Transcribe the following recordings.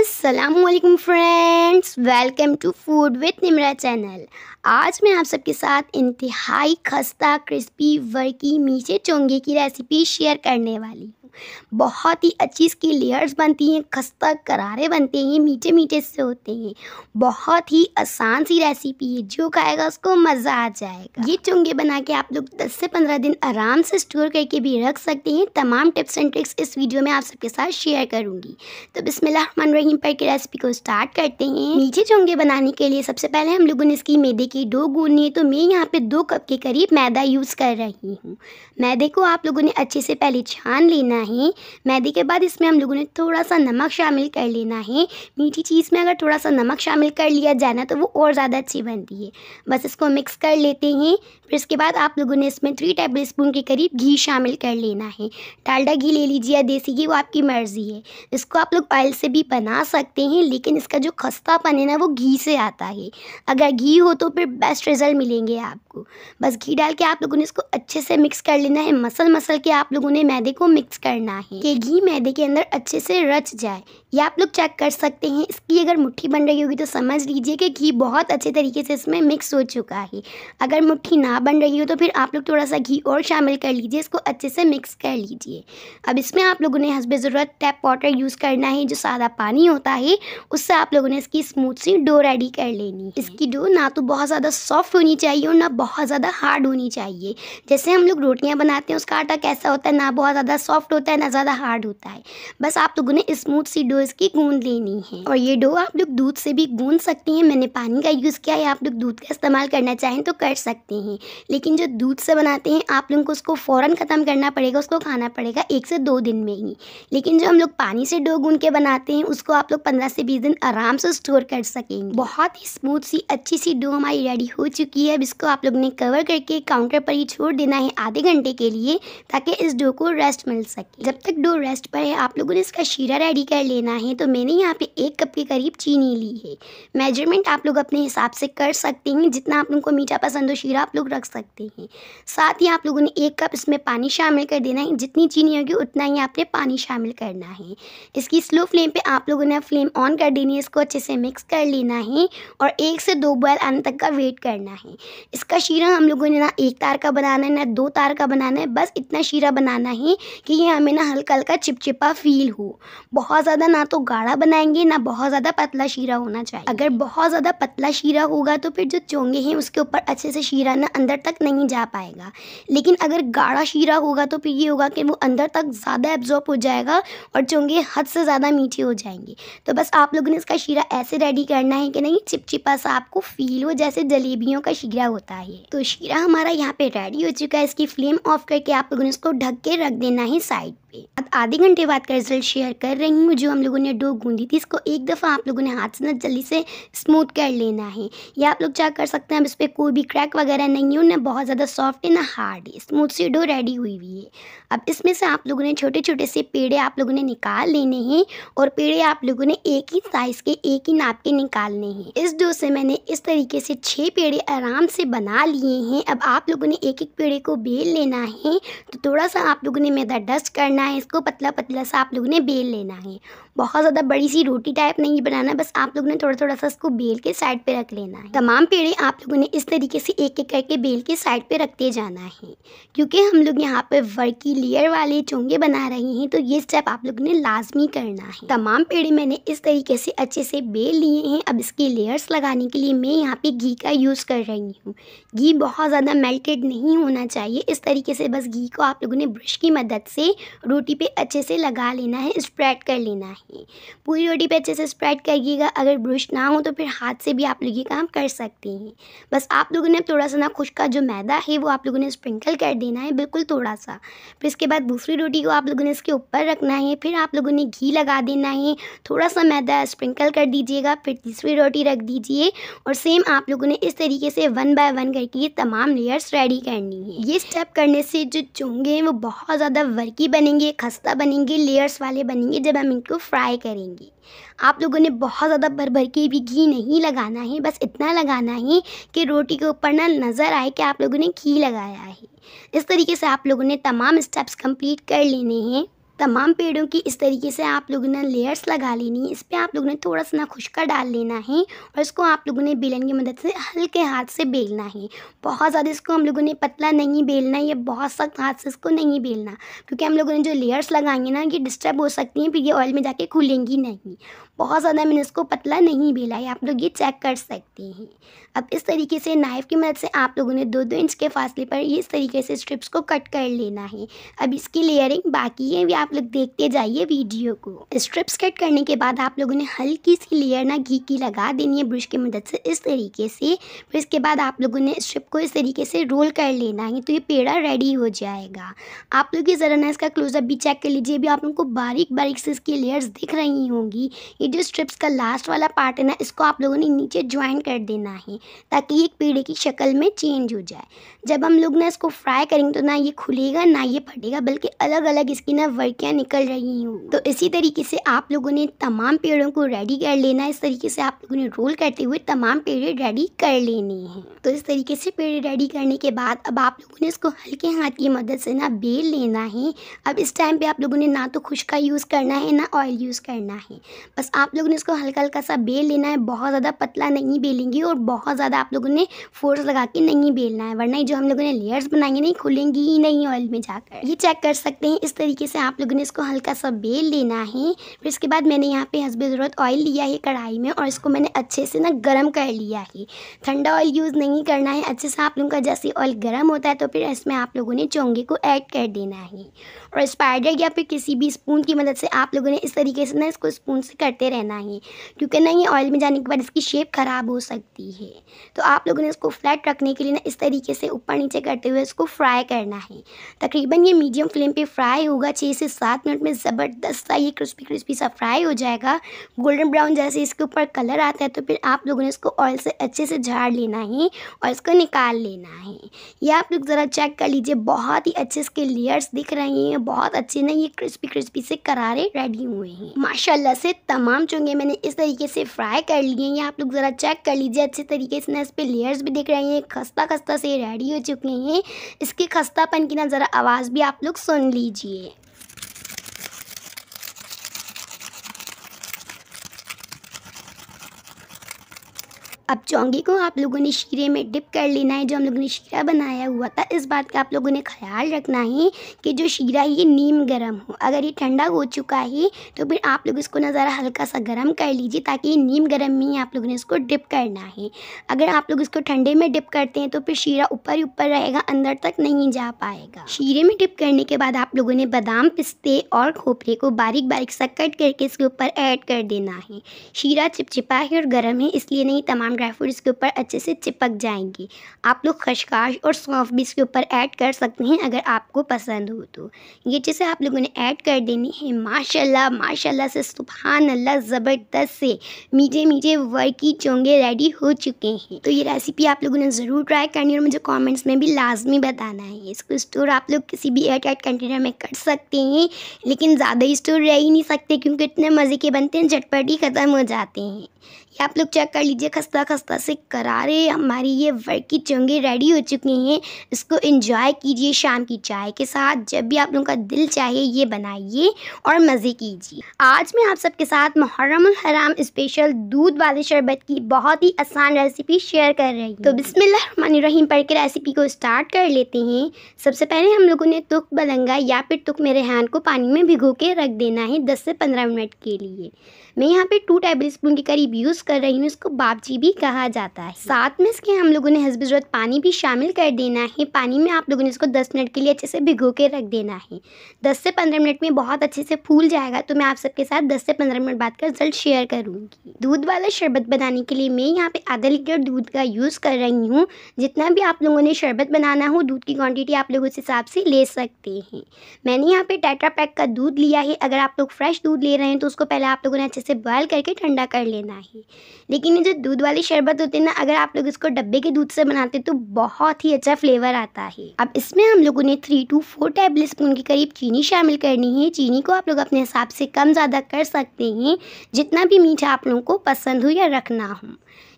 Aslam friends welcome to food with Nimra channel आज मैं आप सबके साथ इंतहाई खस्ता क्रिस्पी वर्की मीठे चोंगे की रेसिपी शेयर करने वाली बहुत ही अच्छी इसकी लेयर्स बनती हैं खस्ता करारे बनते हैं मीठे मीठे से होते हैं बहुत ही आसान सी रेसिपी है जो खाएगा उसको मज़ा आ जाएगा ये चुंगे बना के आप लोग दस से पंद्रह दिन आराम से स्टोर करके भी रख सकते हैं तमाम टिप्स एंड ट्रिक्स इस वीडियो में आप सबके साथ शेयर करूँगी तो बिसमिल्लाहमान रहीम पर की रेसिपी को स्टार्ट करते हैं मीठे चुंगे बनाने के लिए सबसे पहले हम लोगों ने इसकी मैदे की डो गूंदनी है तो मैं यहाँ पे दो कप के करीब मैदा यूज़ कर रही हूँ मैदे को आप लोगों ने अच्छे से पहले छान लेना है मैदे के बाद इसमें हम लोगों ने थोड़ा सा नमक शामिल कर लेना है मीठी चीज़ में अगर थोड़ा सा नमक शामिल कर लिया जाए ना तो वो और ज़्यादा अच्छी बनती है बस इसको मिक्स कर लेते हैं फिर इसके बाद आप लोगों ने इसमें थ्री टेबल स्पून के करीब घी शामिल कर लेना है डालडा घी ले लीजिए या देसी घी वो आपकी मर्ज़ी है इसको आप लोग ऑयल से भी बना सकते हैं लेकिन इसका जो खस्तापन है ना वो घी से आता है अगर घी हो तो फिर बेस्ट रिज़ल्ट मिलेंगे आपको बस घी डाल के आप लोगों ने इसको अच्छे से मिक्स कर लेना है मसल मसल के आप लोगों ने मैदे को मिक्स करना है कि घी मैदे के अंदर अच्छे से रच जाए ये आप लोग चेक कर सकते हैं इसकी अगर मुट्ठी बन रही होगी तो समझ लीजिए कि घी बहुत अच्छे तरीके से इसमें मिक्स हो चुका है अगर मुट्ठी ना बन रही हो तो फिर आप लोग थोड़ा सा घी और शामिल कर लीजिए इसको अच्छे से मिक्स कर लीजिए अब इसमें आप लोगों ने हंसबे ज़रूरत टैप वाटर यूज़ करना है जो सादा पानी होता है उससे आप लोगों ने इसकी स्मूथ सी डो रेडी कर लेनी है इसकी डो ना तो बहुत ज़्यादा सॉफ्ट होनी चाहिए और ना बहुत ज़्यादा हार्ड होनी चाहिए जैसे हम लोग रोटियाँ बनाते हैं उसका आटा कैसा होता है ना बहुत ज़्यादा सॉफ्ट होता है ना ज़्यादा हार्ड होता है बस आप लोगों ने स्मूथ सी डो इसकी गूंद लेनी है और ये डो आप लोग दूध से भी गूंद सकते हैं मैंने पानी का यूज़ किया है आप लोग दूध का इस्तेमाल करना चाहें तो कर सकते हैं लेकिन जो दूध से बनाते हैं आप लोगों को उसको फ़ौरन ख़त्म करना पड़ेगा उसको खाना पड़ेगा एक से दो दिन में ही लेकिन जो हम लोग पानी से डो गून के बनाते हैं उसको आप लोग पंद्रह से बीस दिन आराम से स्टोर कर सकेंगे बहुत ही स्मूथ सी अच्छी सी डो हमारी रेडी हो चुकी है अब इसको आप लोग ने कवर करके काउंटर पर ही छोड़ देना है आधे घंटे घंटे के लिए ताकि इस डो को रेस्ट मिल सके जब तक डो रेस्ट पर है आप लोगों ने इसका शीरा रेडी कर लेना है तो मैंने यहाँ पे एक कप के करीब चीनी ली है मेजरमेंट आप लोग अपने हिसाब से कर सकते हैं जितना आप लोगों को मीठा पसंद हो शीरा आप लोग रख सकते हैं साथ ही आप लोगों ने एक कप इसमें पानी शामिल कर देना है जितनी चीनी होगी उतना ही आपने पानी शामिल करना है इसकी स्लो फ्लेम पर आप लोगों ने फ्लेम ऑन कर देनी है इसको अच्छे से मिक्स कर लेना है और एक से दो बॉयल आने तक का वेट करना है इसका शीरा हम लोगों ने ना एक तार का बनाना है ना दो तार का बनाना है बस इतना शीरा बनाना ही कि ये हमें ना हल्का हल्का चिपचिपा फील हो बहुत ज़्यादा ना तो गाढ़ा बनाएंगे ना बहुत ज़्यादा पतला शीरा होना चाहिए अगर बहुत ज़्यादा पतला शीरा होगा तो फिर जो चोंगे हैं उसके ऊपर अच्छे से शीरा ना अंदर तक नहीं जा पाएगा लेकिन अगर गाढ़ा शीरा होगा तो फिर ये होगा कि वो अंदर तक ज़्यादा एब्जॉर्ब हो जाएगा और चोंगे हद से ज़्यादा मीठे हो जाएंगे तो बस आप लोगों ने इसका शीरा ऐसे रेडी करना है कि नहीं चिपचिपा सा आपको फील हो जैसे जलेबियों का शीरा होता है तो शीरा हमारा यहाँ पे रेडी हो चुका है इसकी फ्लेम ऑफ करके आप लोगों ने इसको ढक के रख देना है साइड पे अब आधे घंटे बाद का रिजल्ट शेयर कर रही हूँ जो हम लोगों ने डो गूंदी थी इसको एक दफ़ा आप लोगों ने हाथ से ना जल्दी से स्मूथ कर लेना है या आप लोग चेक कर सकते हैं अब इस पर कोई भी क्रैक वगैरह नहीं है ना बहुत ज़्यादा सॉफ्ट है ना हार्ड है स्मूथ सी डो रेडी हुई हुई है अब इसमें से आप लोगों ने छोटे छोटे से पेड़े आप लोगों ने निकाल लेने हैं और पेड़े आप लोगों ने एक ही साइज़ के एक ही नाप के निकालने हैं इस डो से मैंने इस तरीके से छः पेड़े आराम से बना लिए हैं अब आप लोगों ने एक एक पेड़े को बेल लेना है तो थोड़ा सा आप लोगों ने मैदा डस्ट करना लेना है इसको पतला पतला सा आप लोग ने बेल लेना है बहुत ज़्यादा बड़ी सी रोटी टाइप नहीं बनाना बस आप लोग ने थोड़ा थोड़ा सा इसको बेल के साइड पे रख लेना है तमाम पेड़े आप लोगों ने इस तरीके से एक एक करके बेल के साइड पे रखते जाना है क्योंकि हम लोग यहाँ पे वर्की लेयर वाले चोंगे बना रहे हैं तो ये स्टेप आप लोग ने लाजमी करना है तमाम पेड़े मैंने इस तरीके से अच्छे से बेल लिए हैं अब इसके लेयर्स लगाने के लिए मैं यहाँ पे घी का यूज़ कर रही हूँ घी बहुत ज़्यादा मेल्टेड नहीं होना चाहिए इस तरीके से बस घी को आप लोगों ने ब्रश की मदद से रोटी पे अच्छे से लगा लेना है स्प्रेड कर लेना है पूरी रोटी पे अच्छे से स्प्रेड करिएगा अगर ब्रश ना हो तो फिर हाथ से भी आप लोग ये काम कर सकते हैं बस आप लोगों ने थोड़ा सा ना खुशका जो मैदा है वो आप लोगों ने स्प्रिंकल कर देना है बिल्कुल थोड़ा सा फिर इसके बाद दूसरी रोटी को आप लोगों ने इसके ऊपर रखना है फिर आप लोगों ने घी लगा देना है थोड़ा सा मैदा स्प्रिंकल कर दीजिएगा फिर तीसरी रोटी रख दीजिए और सेम आप लोगों ने इस तरीके से वन बाय वन करके ये तमाम लेयर्स रेडी करनी है ये स्टेप करने से जो चोंगे हैं वो बहुत ज़्यादा वर्की बनेंगे बनेंगे खस्ता बनेंगे लेयर्स वाले बनेंगे जब हम इनको फ्राई करेंगे आप लोगों ने बहुत ज़्यादा भर भर के भी घी नहीं लगाना है बस इतना लगाना है कि रोटी के ऊपर ना नज़र आए कि आप लोगों ने घी लगाया है इस तरीके से आप लोगों ने तमाम स्टेप्स कंप्लीट कर लेने हैं तमाम पेड़ों की इस तरीके से आप लोगों ने लेयर्स लगा लेनी है इस पर आप लोगों ने थोड़ा सा ना खुशका डाल लेना है और इसको आप लोगों ने बेलन की मदद से हल्के हाथ से बेलना है बहुत ज़्यादा इसको हम लोगों ने पतला नहीं बेलना या बहुत सख्त हाथ से इसको नहीं बेलना क्योंकि हम लोगों ने जो लेयर्स लगाएंगे ना ये डिस्टर्ब हो सकती हैं फिर ये ऑयल में जाके खुलेंगी नहीं बहुत ज़्यादा मैंने इसको पतला नहीं भी आप लोग ये चेक कर सकते हैं अब इस तरीके से नाइफ़ की मदद से आप लोगों ने दो दो इंच के फासले पर इस तरीके से स्ट्रिप्स को कट कर लेना है अब इसकी लेयरिंग बाकी है भी आप लोग देखते जाइए वीडियो को स्ट्रिप्स कट करने के बाद आप लोगों ने हल्की सी लेयर ना घी की लगा देनी है ब्रश की मदद से इस तरीके से फिर इसके बाद आप लोगों ने स्ट्रिप को इस तरीके से रोल कर लेना है तो ये पेड़ा रेडी हो जाएगा आप लोग ये ज़रा ना इसका क्लोजअप भी चेक कर लीजिए अभी आप लोग को बारीक बारीक से इसकी लेयर्स दिख रही होंगी ये जो स्ट्रिप्स का लास्ट वाला पार्ट है ना इसको आप लोगों ने नीचे ज्वाइन कर देना है ताकि ये पेड़े की शक्ल में चेंज हो जाए जब हम लोग ना इसको फ्राई करेंगे तो ना ये खुलेगा ना ये फटेगा बल्कि अलग अलग इसकी ना वर्कियाँ निकल रही हूँ तो इसी तरीके से आप लोगों ने तमाम पेड़ों को रेडी कर लेना इस तरीके से आप लोगों ने रोल करते हुए तमाम पेड़े रेडी कर लेने हैं तो इस तरीके से पेड़े रेडी करने के बाद अब आप लोगों ने इसको हल्के हाथ की मदद से ना बेल लेना है अब इस टाइम पे आप लोगों ने ना तो खुश का यूज़ करना है ना ऑयल यूज़ करना है बस आप लोगों ने इसको हल्का हल्का सा बेल लेना है बहुत ज़्यादा पतला नहीं बेलेंगी और बहुत ज़्यादा आप लोगों ने फोर्स लगा के नहीं बेलना है वरना जो हम लोगों ने लेयर्स बनाएंगे नहीं खुलेंगी ही नहीं ऑयल में जाकर ये चेक कर सकते हैं इस तरीके से आप लोगों ने इसको हल्का सा बेल लेना है फिर इसके बाद मैंने यहाँ पे हंसबे ज़रूरत ऑयल लिया है कढ़ाई में और इसको मैंने अच्छे से ना गर्म कर लिया है ठंडा ऑयल यूज़ नहीं करना है अच्छे से आप लोगों का जैसे ऑयल गर्म होता है तो फिर इसमें आप लोगों ने चोंगे को ऐड कर देना है और स्पाइडर या फिर किसी भी स्पून की मदद से आप लोगों ने इस तरीके से ना इसको स्पून से करते रहना है क्योंकि ना ये ऑयल में जाने के बाद इसकी शेप ख़राब हो सकती है तो आप लोगों ने इसको फ्लैट रखने के लिए ना इस तरीके से ऊपर नीचे करते हुए इसको फ्राई करना है तकरीबन ये मीडियम फ्लेम पर फ्राई होगा छः से सात मिनट में ज़बरदस्त सा ये क्रिस्पी क्रिस्पी सा फ्राई हो जाएगा गोल्डन ब्राउन जैसे इसके ऊपर कलर आता है तो फिर आप लोगों ने इसको ऑयल से अच्छे से झाड़ लेना है और इसको निकाल लेना है ये आप लोग ज़रा चेक कर लीजिए बहुत ही अच्छे इसके लेयर्स दिख रहे हैं बहुत अच्छे ना ये क्रिस्पी क्रिस्पी से करारे रेडी हुए हैं माशाल्लाह से तमाम तमाम चुंगे मैंने इस तरीके से फ्राई कर लिए हैं आप लोग ज़रा चेक कर लीजिए अच्छे तरीके से ना इस पर लेयर्स भी दिख रहे हैं खस्ता खस्ता से रेडी हो चुके हैं इसके खस्तापन की ना ज़रा आवाज़ भी आप लोग सुन लीजिए अब चौंगी को आप लोगों ने शीरे में डिप कर लेना है जो हम लोगों ने शीरा बनाया हुआ था इस बात का आप लोगों ने ख्याल रखना है कि जो शीरा है ये नीम गर्म हो अगर ये ठंडा हो चुका है तो फिर आप लोग इसको ना ज़रा हल्का सा गर्म कर लीजिए ताकि ये नीम गर्म में आप लोगों ने इसको डिप करना है अगर आप लोग इसको ठंडे में डिप करते हैं तो फिर शीरा ऊपर ही ऊपर रहेगा अंदर तक नहीं जा पाएगा शीरे में डिप करने के बाद आप लोगों ने बादाम पिस्ते और खोपरे को बारीक बारीक सा कट करके इसके ऊपर ऐड कर देना है शीरा चिपचिपा है और गर्म है इसलिए नहीं तमाम ड्राई फ्रूट इसके ऊपर अच्छे से चिपक जाएंगी आप लोग खशकाश और सौंफ भी इसके ऊपर ऐड कर सकते हैं अगर आपको पसंद हो तो ये चीज़ें आप लोगों ने ऐड कर देनी है माशाल्लाह माशाल्लाह से सुबहान अल्लाह ज़बरदस्त से मीठे मीठे वर्की चोंगे रेडी हो चुके हैं तो ये रेसिपी आप लोगों ने ज़रूर ट्राई करनी और मुझे कॉमेंट्स में भी लाजमी बताना है इसको स्टोर आप लोग किसी भी एयरटाइट कंटेनर में कर सकते हैं लेकिन ज़्यादा स्टोर रह ही नहीं सकते क्योंकि इतने मज़े के बनते हैं झटपट ही ख़त्म हो जाते हैं आप लोग चेक कर लीजिए खस्ता खस्ता से करारे हमारी ये वर्क की चंगे रेडी हो चुके हैं इसको इंजॉय कीजिए शाम की चाय के साथ जब भी आप लोगों का दिल चाहे ये बनाइए और मज़े कीजिए आज मैं आप सबके साथ मुहर्रम हराम स्पेशल दूध वाले शरबत की बहुत ही आसान रेसिपी शेयर कर रही हूँ तो बिसमिल्लाम पढ़ के रेसिपी को स्टार्ट कर लेते हैं सबसे पहले हम लोगों ने तुक बलंगा या फिर तुक मेरे रेहान को पानी में भिगो के रख देना है दस से पंद्रह मिनट के लिए मैं यहाँ पर टू टेबल स्पून के करीब यूज़ कर रही हूँ इसको बापजी भी कहा जाता है साथ में इसके हम लोगों ने हसब ज़रूरत पानी भी शामिल कर देना है पानी में आप लोगों ने इसको दस मिनट के लिए अच्छे से भिगो के रख देना है दस से पंद्रह मिनट में बहुत अच्छे से फूल जाएगा तो मैं आप सबके साथ दस से पंद्रह मिनट बाद का रिजल्ट शेयर करूँगी दूध वाला शरबत बनाने के लिए मैं यहाँ पे आधा लीटर दूध का यूज़ कर रही हूँ जितना भी आप लोगों ने शरबत बनाना हो दूध की क्वान्टिटी आप लोग उस हिसाब से ले सकते हैं मैंने यहाँ पे टाटा पैक का दूध लिया है अगर आप लोग फ्रेश दूध ले रहे हैं तो उसको पहले आप लोगों ने अच्छे से बॉयल करके ठंडा कर लेना है लेकिन ये जो दूध वाली शरबत होती है ना अगर आप लोग इसको डब्बे के दूध से बनाते तो बहुत ही अच्छा फ्लेवर आता है अब इसमें हम लोगों ने three two four tablespoon के करीब चीनी शामिल करनी है चीनी को आप लोग अपने हिसाब से कम ज़्यादा कर सकते हैं जितना भी मीठा आप लोगों को पसंद हो या रखना हो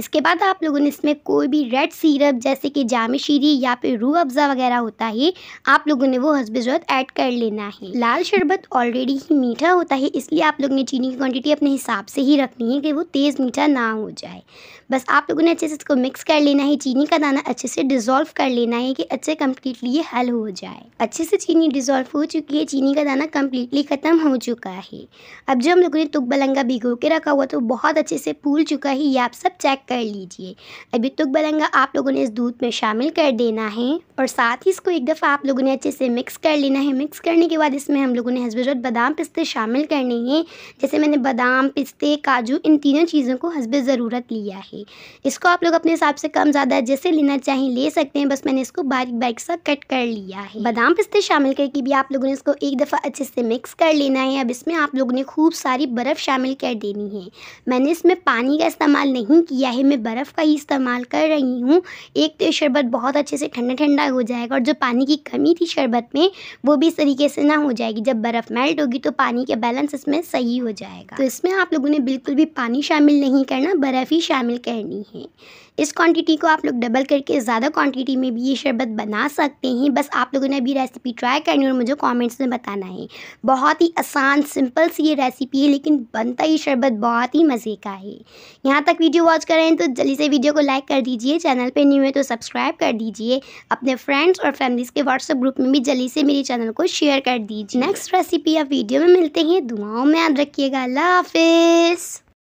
इसके बाद आप लोगों ने इसमें कोई भी रेड सीरप जैसे कि जाम शीरी या फिर रूह अफ़ज़ा वगैरह होता है आप लोगों ने वो हसब ज़रूरत ऐड कर लेना है लाल शरबत ऑलरेडी ही मीठा होता है इसलिए आप लोगों ने चीनी की क्वांटिटी अपने हिसाब से ही रखनी है कि वो तेज़ मीठा ना हो जाए बस आप लोगों ने अच्छे से इसको मिक्स कर लेना है चीनी का दाना अच्छे से डिज़ोल्व कर लेना है कि अच्छे कम्प्लीटली ये हल हो जाए अच्छे से चीनी डिज़ोल्व हो चुकी है चीनी का दाना कम्प्लीटली ख़त्म हो चुका है अब जो हम लोगों ने तुक बलंगा भिगो के रखा हुआ तो बहुत अच्छे से फूल चुका है ये आप सब चेक कर लीजिए अभी तुक तो बलंगा आप लोगों ने इस दूध में शामिल कर देना है और साथ ही इसको एक दफ़ा आप लोगों ने अच्छे से मिक्स कर लेना है मिक्स करने के बाद इसमें हम लोगों ने ज़रूरत बादाम पिस्ते शामिल करने हैं जैसे मैंने बादाम पिस्ते काजू इन तीनों चीज़ों को हसब ज़रूरत लिया है इसको आप लोग अपने हिसाब से कम ज़्यादा जैसे लेना चाहें ले सकते हैं बस मैंने इसको बारीक बारीक सा कट कर लिया है बादाम पिस्ते शामिल करके भी आप लोगों ने इसको एक दफ़ा अच्छे से मिक्स कर लेना है अब इसमें आप लोगों ने खूब सारी बर्फ़ शामिल कर देनी है मैंने इसमें पानी का इस्तेमाल नहीं किया चाहे मैं बर्फ़ का ही इस्तेमाल कर रही हूँ एक तो शरबत बहुत अच्छे से ठंडा ठंडा हो जाएगा और जो पानी की कमी थी शरबत में वो भी इस तरीके से ना हो जाएगी जब बर्फ़ मेल्ट होगी तो पानी का बैलेंस इसमें सही हो जाएगा तो इसमें आप लोगों ने बिल्कुल भी पानी शामिल नहीं करना बर्फ़ ही शामिल करनी है इस क्वांटिटी को आप लोग डबल करके ज़्यादा क्वांटिटी में भी ये शरबत बना सकते हैं बस आप लोगों ने अभी रेसिपी ट्राई करनी और मुझे कमेंट्स में बताना है बहुत ही आसान सिंपल सी ये रेसिपी है लेकिन बनता ही शरबत बहुत ही मज़े का है यहाँ तक वीडियो वॉच करें तो जल्दी से वीडियो को लाइक कर दीजिए चैनल पर न्यू है तो सब्सक्राइब कर दीजिए अपने फ्रेंड्स और फैमिलीज़ के व्हाट्सअप ग्रुप में भी जल्दी से मेरे चैनल को शेयर कर दीजिए नेक्स्ट रेसिपी आप वीडियो में मिलते हैं दुआओं में याद रखिएगा अल्लाह हाफिज़